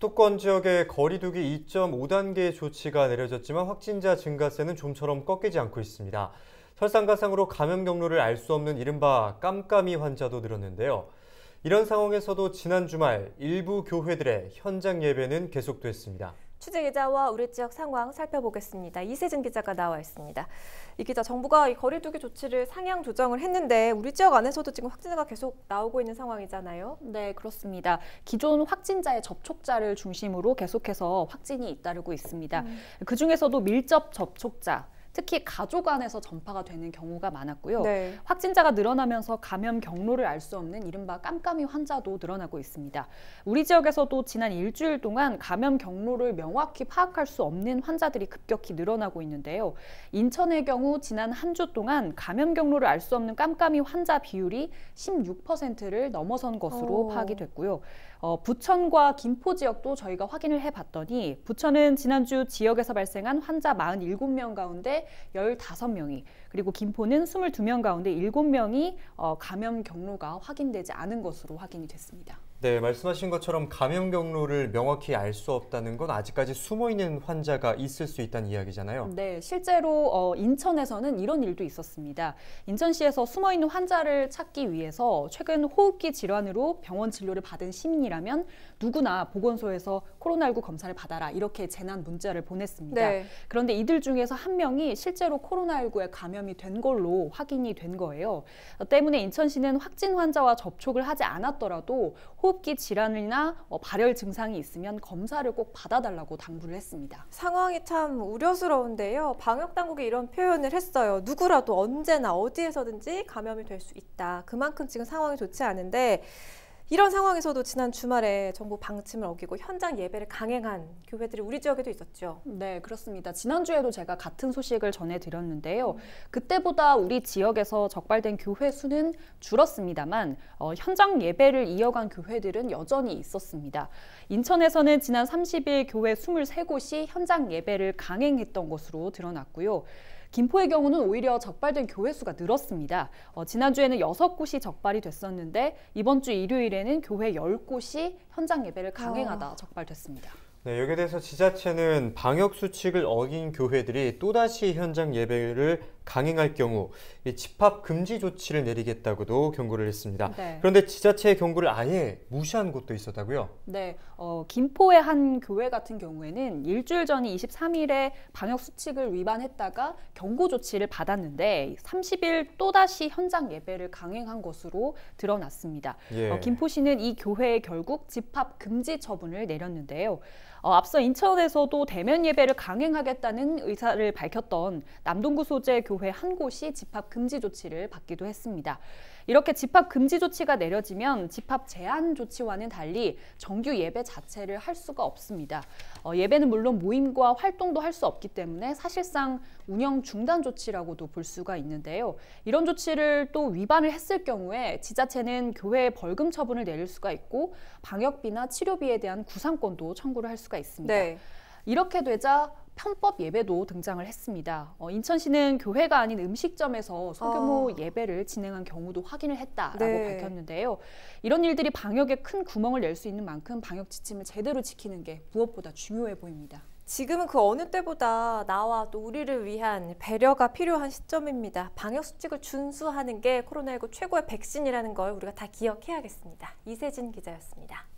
수도권 지역의 거리두기 2.5단계 조치가 내려졌지만 확진자 증가세는 좀처럼 꺾이지 않고 있습니다. 설상가상으로 감염 경로를 알 수 없는 이른바 깜깜이 환자도 늘었는데요. 이런 상황에서도 지난 주말 일부 교회들의 현장 예배는 계속됐습니다. 취재 기자와 우리 지역 상황 살펴보겠습니다. 이세진 기자가 나와 있습니다. 이 기자, 정부가 이 거리두기 조치를 상향 조정을 했는데 우리 지역 안에서도 지금 확진자가 계속 나오고 있는 상황이잖아요. 네, 그렇습니다. 기존 확진자의 접촉자를 중심으로 계속해서 확진이 잇따르고 있습니다. 음. 그중에서도 밀접 접촉자, 특히 가족 안에서 전파가 되는 경우가 많았고요. 네. 확진자가 늘어나면서 감염 경로를 알 수 없는 이른바 깜깜이 환자도 늘어나고 있습니다. 우리 지역에서도 지난 일주일 동안 감염 경로를 명확히 파악할 수 없는 환자들이 급격히 늘어나고 있는데요. 인천의 경우 지난 한 주 동안 감염 경로를 알 수 없는 깜깜이 환자 비율이 16%를 넘어선 것으로 오. 어. 파악이 됐고요. 어, 부천과 김포 지역도 저희가 확인을 해봤더니 부천은 지난주 지역에서 발생한 환자 47명 가운데 열다섯 명이 그리고 김포는 스물두 명 가운데 일곱 명이 어, 감염 경로가 확인되지 않은 것으로 확인이 됐습니다. 네, 말씀하신 것처럼 감염 경로를 명확히 알 수 없다는 건 아직까지 숨어 있는 환자가 있을 수 있다는 이야기잖아요. 네, 실제로 어, 인천에서는 이런 일도 있었습니다. 인천시에서 숨어 있는 환자를 찾기 위해서 최근 호흡기 질환으로 병원 진료를 받은 시민이라면 누구나 보건소에서 코로나19 검사를 받아라 이렇게 재난 문자를 보냈습니다. 네. 그런데 이들 중에서 한 명이 실제로 코로나19에 감염이 된 걸로 확인이 된 거예요. 때문에 인천시는 확진 환자와 접촉을 하지 않았더라도 호 호흡기 질환이나 어, 발열 증상이 있으면 검사를 꼭 받아달라고 당부를 했습니다. 상황이 참 우려스러운데요. 방역당국이 이런 표현을 했어요. 누구라도 언제나 어디에서든지 감염이 될 수 있다. 그만큼 지금 상황이 좋지 않은데 이런 상황에서도 지난 주말에 정부 방침을 어기고 현장 예배를 강행한 교회들이 우리 지역에도 있었죠. 네, 그렇습니다. 지난주에도 제가 같은 소식을 전해드렸는데요. 음. 그때보다 우리 지역에서 적발된 교회 수는 줄었습니다만 어, 현장 예배를 이어간 교회들은 여전히 있었습니다. 인천에서는 지난 30일 교회 23곳이 현장 예배를 강행했던 것으로 드러났고요. 김포의 경우는 오히려 적발된 교회 수가 늘었습니다. 어, 지난주에는 여 곳이 적발이 됐었는데 이번 주 일요일에는 교회 열곳이 현장 예배를 강행하다 어. 적발됐습니다. 네, 여기에 대해서 지자체는 방역 수칙을 어긴 교회들이 또다시 현장 예배를 강행할 경우 집합 금지 조치를 내리겠다고도 경고를 했습니다. 네. 그런데 지자체의 경고를 아예 무시한 곳도 있었다고요? 네, 어, 김포의 한 교회 같은 경우에는 일주일 전이 23일에 방역 수칙을 위반했다가 경고 조치를 받았는데 30일 또 다시 현장 예배를 강행한 것으로 드러났습니다. 예. 어, 김포시는 이 교회에 결국 집합 금지 처분을 내렸는데요. 어, 앞서 인천에서도 대면 예배를 강행하겠다는 의사를 밝혔던 남동구 소재 교회 교회 한 곳이 집합 금지 조치를 받기도 했습니다. 이렇게 집합 금지 조치가 내려지면 집합 제한 조치와는 달리 정규 예배 자체를 할 수가 없습니다. 어, 예배는 물론 모임과 활동도 할 수 없기 때문에 사실상 운영 중단 조치라고도 볼 수가 있는데요. 이런 조치를 또 위반을 했을 경우에 지자체는 교회에 벌금 처분을 내릴 수가 있고 방역비나 치료비에 대한 구상권도 청구를 할 수가 있습니다. 네. 이렇게 되자 편법 예배도 등장을 했습니다. 어, 인천시는 교회가 아닌 음식점에서 소규모 아. 예배를 진행한 경우도 확인을 했다라고 네. 밝혔는데요. 이런 일들이 방역에 큰 구멍을 낼 수 있는 만큼 방역 지침을 제대로 지키는 게 무엇보다 중요해 보입니다. 지금은 그 어느 때보다 나와 또 우리를 위한 배려가 필요한 시점입니다. 방역 수칙을 준수하는 게 코로나19 최고의 백신이라는 걸 우리가 다 기억해야겠습니다. 이세진 기자였습니다.